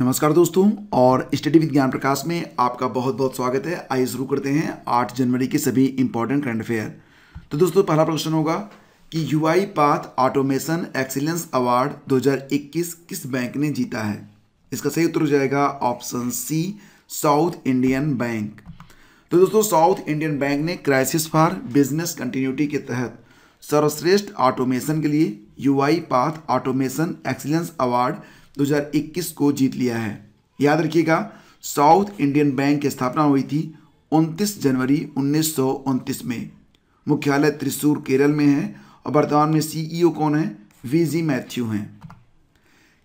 नमस्कार दोस्तों और स्टडी विद ज्ञान प्रकाश में आपका बहुत बहुत स्वागत है आइए शुरू करते हैं 8 जनवरी के सभी इंपॉर्टेंट करंट अफेयर तो दोस्तों पहला प्रश्न होगा कि U I Path automation excellence award 2021 किस बैंक ने जीता है इसका सही उत्तर हो जाएगा option C South Indian Bank तो दोस्तों साउथ इंडियन बैंक ने क्राइसिस फॉर बिजनेस कंटिन्यूटी के तहत सर्वश्रेष्ठ ऑटोमेशन के लिए U I Path automation excellence award 2021 को जीत लिया है याद रखिएगा साउथ इंडियन बैंक की स्थापना हुई थी 29 जनवरी उन्नीस में मुख्यालय त्रिशूर केरल में है और वर्तमान में सीईओ e कौन है वीजी मैथ्यू हैं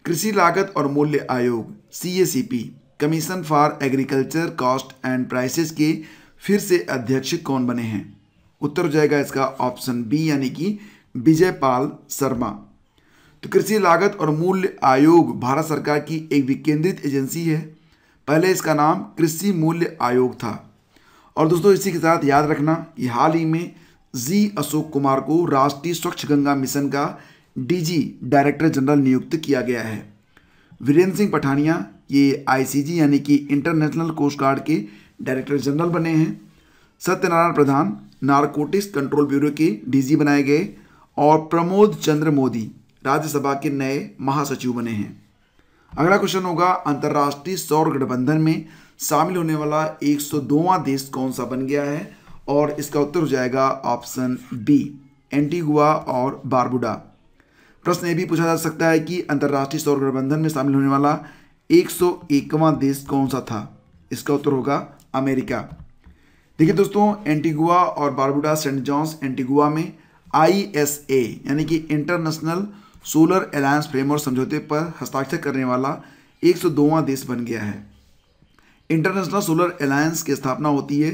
कृषि लागत और मूल्य आयोग C commission for agriculture cost and prices के फिर से अध्यक्ष कौन बने हैं उत्तर हो जाएगा इसका ऑप्शन बी यानी कि विजयपाल शर्मा तो कृषि लागत और मूल्य आयोग भारत सरकार की एक विकेंद्रित एजेंसी है पहले इसका नाम कृषि मूल्य आयोग था और दोस्तों इसी के साथ याद रखना कि हाल ही में जी अशोक कुमार को राष्ट्रीय स्वच्छ गंगा मिशन का डीजी डायरेक्टर जनरल नियुक्त किया गया है वीरेंद्र सिंह पठानिया ये आईसीजी यानी कि इंटरनेशनल कोस्ट गार्ड के डायरेक्टर जनरल बने हैं Satyanarayan Pradhan narcotics control bureau के डीजी बनाए गए और प्रमोद चंद्र मोदी राज्यसभा के नए महासचिव बने हैं अगला क्वेश्चन होगा अंतर्राष्ट्रीय सौर गठबंधन में शामिल होने वाला 102वां देश कौन सा बन गया है और इसका उत्तर हो जाएगा ऑप्शन बी एंटीगुआ और बारबुडा प्रश्न ये भी पूछा जा सकता है कि अंतर्राष्ट्रीय सौर गठबंधन में शामिल होने वाला 101वां देश कौन सा था इसका उत्तर होगा अमेरिका देखिए दोस्तों एंटीगुआ और बारबुडा सेंट जॉन्स एंटीगुआ में आई यानी कि इंटरनेशनल सोलर अलायंस फ्रेमवर्क समझौते पर हस्ताक्षर करने वाला एक सौ देश बन गया है इंटरनेशनल सोलर अलायंस की स्थापना होती है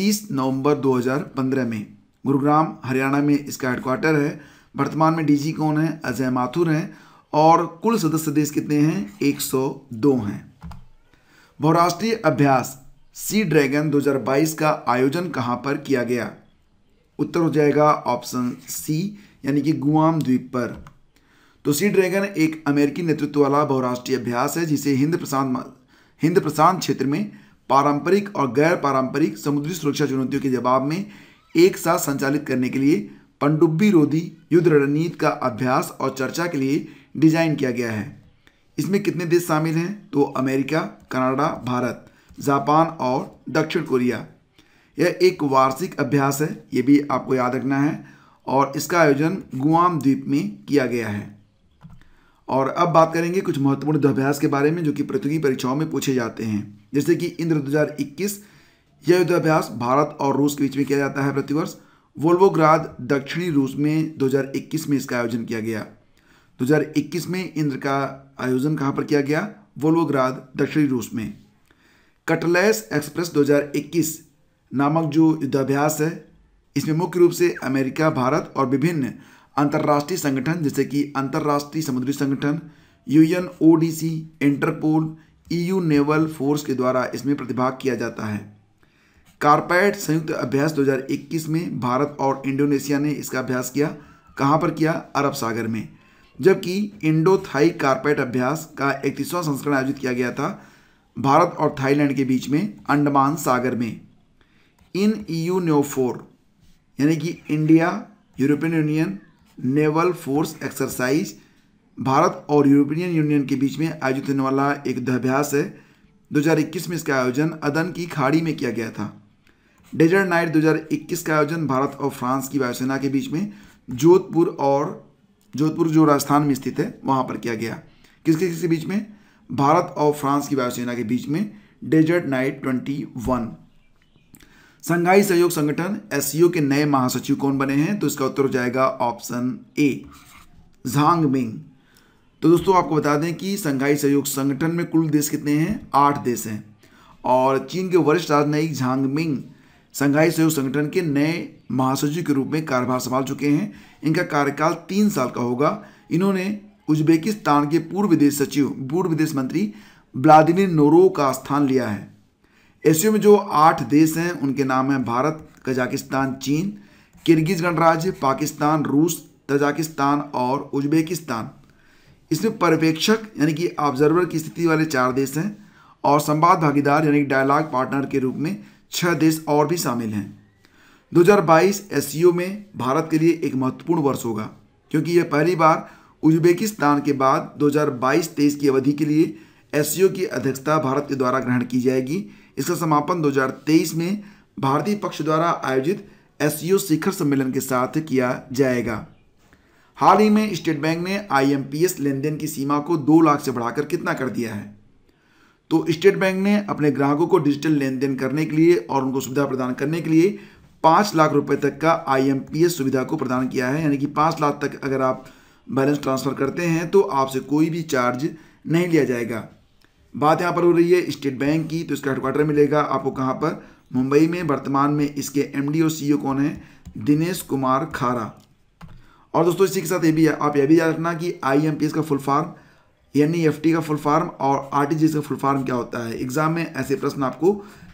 30 नवंबर 2015 में गुरुग्राम हरियाणा में इसका हेडक्वार्टर है वर्तमान में डीजी कौन है अजय माथुर हैं और कुल सदस्य देश कितने हैं 102 हैं बहुराष्ट्रीय अभ्यास सी ड्रैगन 2022 का आयोजन कहाँ पर किया गया उत्तर हो जाएगा ऑप्शन सी यानी कि गुआम द्वीप पर तो सी ड्रैगन एक अमेरिकी नेतृत्व वाला बहुराष्ट्रीय अभ्यास है जिसे हिंद प्रशांत हिंद प्रशांत क्षेत्र में पारंपरिक और गैर पारंपरिक समुद्री सुरक्षा चुनौतियों के जवाब में एक साथ संचालित करने के लिए पंडुब्बी रोधी युद्ध रणनीति का अभ्यास और चर्चा के लिए डिजाइन किया गया है इसमें कितने देश शामिल हैं तो अमेरिका कनाडा भारत जापान और दक्षिण कोरिया यह एक वार्षिक अभ्यास है ये भी आपको याद रखना है और इसका आयोजन गुआम द्वीप में किया गया है और अब बात करेंगे कुछ महत्वपूर्ण युद्धाभ्यास के बारे में जो कि प्रतियोगी परीक्षाओं में पूछे जाते हैं जैसे कि इंद्र 2021 यह युद्धाभ्यास भारत और रूस के बीच में किया जाता है प्रतिवर्ष वोल्वोग्राद दक्षिणी रूस में 2021 में इसका आयोजन किया गया 2021 में इंद्र का आयोजन कहाँ पर किया गया वोल्वोग्राद दक्षिणी रूस में कटलैस एक्सप्रेस इक्कीस नामक जो युद्धाभ्यास है इसमें मुख्य रूप से अमेरिका भारत और विभिन्न अंतर्राष्ट्रीय संगठन जैसे कि अंतर्राष्ट्रीय समुद्री संगठन UN ODC Interpol EU naval force के द्वारा इसमें प्रतिभाग किया जाता है कारपैट संयुक्त अभ्यास 2021 में भारत और इंडोनेशिया ने इसका अभ्यास किया कहाँ पर किया अरब सागर में जबकि इंडो थाई कारपैट अभ्यास का इकतीसवां संस्करण आयोजित किया गया था भारत और थाईलैंड के बीच में अंडमान सागर में इन ई यू न्योफोर यानी कि India European Union naval force exercise Bharat और यूरोपियन यूनियन के बीच में आयोजित होने वाला एक युद्धाभ्यास है 2021 में इसका आयोजन अदन की खाड़ी में किया गया था डेजर्ट नाइट 2021 का आयोजन भारत और फ्रांस की वायुसेना के बीच में जोधपुर और जोधपुर जो राजस्थान में स्थित है वहाँ पर किया गया किसके किसके बीच में भारत और फ्रांस की वायुसेना के बीच में desert knight twenty one Shanghai सहयोग संगठन एस के नए महासचिव कौन बने हैं तो इसका उत्तर हो जाएगा ऑप्शन ए झांग मिंग तो दोस्तों आपको बता दें कि संघाई सहयोग संगठन में कुल देश कितने हैं आठ देश हैं और चीन के वरिष्ठ राजनयिक झांग मिंग संघाई सहयोग संगठन के नए महासचिव के रूप में कार्यभार संभाल चुके हैं इनका कार्यकाल तीन साल का होगा इन्होंने उज्बेकिस्तान के पूर्व विदेश सचिव पूर्व विदेश मंत्री व्लादिमिर नोरो का स्थान लिया है एशिया में जो आठ देश हैं उनके नाम हैं भारत कजाकिस्तान चीन किर्गिज गणराज्य पाकिस्तान रूस तजाकिस्तान और उज्बेकिस्तान इसमें पर्यवेक्षक यानी कि ऑब्जर्वर की स्थिति वाले चार देश हैं और संवाद भागीदार यानी कि डायलॉग पार्टनर के रूप में छः देश और भी शामिल हैं 2022 एससीओ e में भारत के लिए एक महत्वपूर्ण वर्ष होगा क्योंकि यह पहली बार उज्बेकिस्तान के बाद 2022-23 की अवधि के लिए एस e की अध्यक्षता भारत के द्वारा ग्रहण की जाएगी इसका समापन 2023 में भारतीय पक्ष द्वारा आयोजित एस शिखर सम्मेलन के साथ किया जाएगा हाल ही में स्टेट बैंक ने आईएमपीएस लेनदेन की सीमा को दो लाख से बढ़ाकर कितना कर दिया है तो स्टेट बैंक ने अपने ग्राहकों को डिजिटल लेन देन करने के लिए और उनको सुविधा प्रदान करने के लिए पाँच लाख रुपए तक का आईएमपीएस सुविधा को प्रदान किया है यानी कि पाँच लाख तक अगर आप बैलेंस ट्रांसफ़र करते हैं तो आपसे कोई भी चार्ज नहीं लिया जाएगा बात यहाँ पर हो रही है स्टेट बैंक की तो इसका हेडक्वार्टर मिलेगा आपको कहाँ पर मुंबई में वर्तमान में इसके एमडी और सीईओ e कौन है दिनेश कुमार खारा और दोस्तों इसी के साथ ये भी आप यह भी याद रखना कि आईएमपीएस का फुल फॉर्म ई एफ का फुल फॉर्म और आर का फुल फॉर्म क्या होता है एग्जाम में ऐसे प्रश्न आपको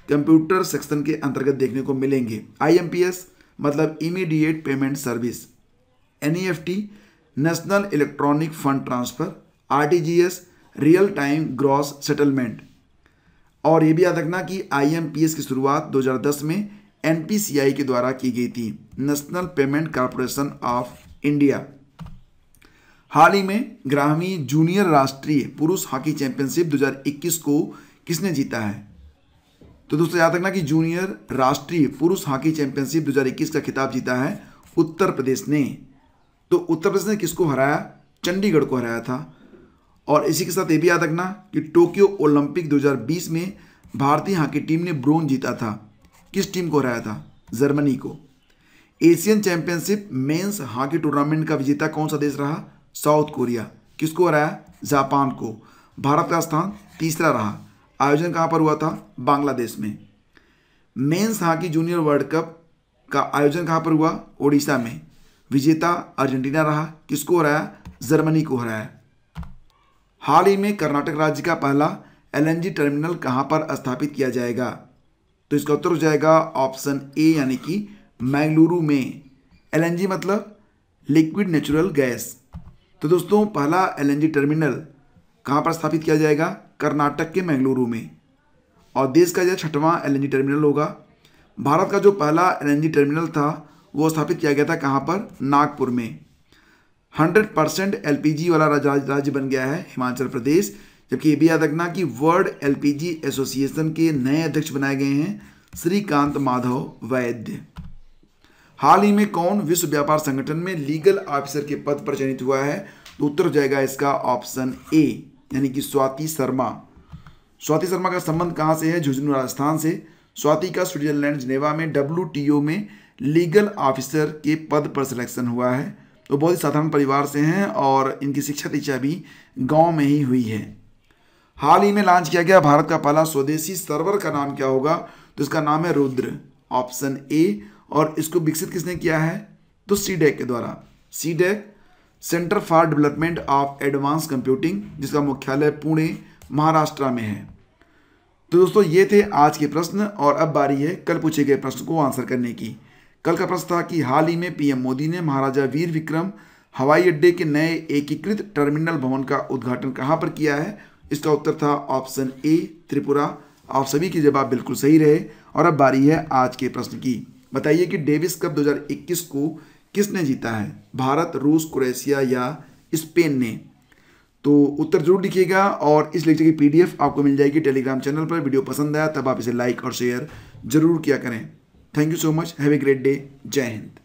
कंप्यूटर सेक्शन के अंतर्गत देखने को मिलेंगे एस मतलब immediate payment service N national electronic fund transfer R real time gross settlement और ये भी याद रखना कि आईएमपीएस की शुरुआत 2010 में एनपीसीआई के द्वारा की गई थी national payment corporation of India हाल ही में ग्रामीण जूनियर राष्ट्रीय पुरुष हॉकी चैंपियनशिप 2021 को किसने जीता है तो दोस्तों याद रखना कि जूनियर राष्ट्रीय पुरुष हॉकी चैंपियनशिप 2021 का खिताब जीता है उत्तर प्रदेश ने तो उत्तर प्रदेश ने किसको हराया चंडीगढ़ को हराया था और इसी के साथ ये भी याद रखना कि टोक्यो ओलंपिक 2020 में भारतीय हॉकी टीम ने ब्रोन जीता था किस टीम को हराया था जर्मनी को Asian championship men's hockey tournament का विजेता कौन सा देश रहा साउथ कोरिया किसको हराया जापान को भारत का स्थान तीसरा रहा आयोजन कहाँ पर हुआ था बांग्लादेश में men's hockey junior world cup का आयोजन कहाँ पर हुआ ओडिशा में विजेता अर्जेंटीना रहा किसको हराया जर्मनी को हराया हाल ही में कर्नाटक राज्य का पहला एलएनजी टर्मिनल कहां पर स्थापित किया जाएगा तो इसका उत्तर हो जाएगा ऑप्शन ए यानी कि मैंगलुरु में एलएनजी मतलब लिक्विड नेचुरल गैस तो दोस्तों पहला एलएनजी टर्मिनल कहां पर स्थापित किया जाएगा कर्नाटक के मैंगलुरु में और देश का यह छठवां एल टर्मिनल होगा भारत का जो पहला एल टर्मिनल था वो स्थापित किया गया था कहाँ पर नागपुर में हंड्रेड परसेंट एल वाला राज्य बन गया है हिमाचल प्रदेश जबकि ये भी याद रखना कि वर्ल्ड एलपीजी एसोसिएशन के नए अध्यक्ष बनाए गए हैं श्रीकांत माधव वैद्य हाल ही में कौन विश्व व्यापार संगठन में लीगल ऑफिसर के पद पर चयनित हुआ है तो उत्तर हो जाएगा इसका ऑप्शन ए यानी कि स्वाति शर्मा स्वाति शर्मा का संबंध कहाँ से है झुंझुनू राजस्थान से स्वाति का स्विट्जरलैंड जिनेवा में डब्ल्यू में लीगल ऑफिसर के पद पर सिलेक्शन हुआ है वो बहुत ही साधारण परिवार से हैं और इनकी शिक्षा दीक्षा भी गांव में ही हुई है हाल ही में लॉन्च किया गया भारत का पहला स्वदेशी सर्वर का नाम क्या होगा तो इसका नाम है रुद्र ऑप्शन ए और इसको विकसित किसने किया है तो सी e के द्वारा C centre for development of advance computing जिसका मुख्यालय पुणे महाराष्ट्र में है तो दोस्तों ये थे आज के प्रश्न और अब बारी है कल पूछे गए प्रश्न को आंसर करने की कल का प्रश्न था कि हाल ही में पीएम मोदी ने महाराजा वीर विक्रम हवाई अड्डे के नए एकीकृत टर्मिनल भवन का उद्घाटन कहाँ पर किया है इसका उत्तर था ऑप्शन ए त्रिपुरा आप सभी के जवाब बिल्कुल सही रहे और अब बारी है आज के प्रश्न की बताइए कि डेविस कप 2021 को किसने जीता है भारत रूस क्रोएशिया या स्पेन ने तो उत्तर जरूर लिखिएगा और इस लेक्चर की पीडीएफ आपको मिल जाएगी टेलीग्राम चैनल पर वीडियो पसंद आया तब आप इसे लाइक और शेयर जरूर किया करें Thank you so much. Have a great day. Jai Hind.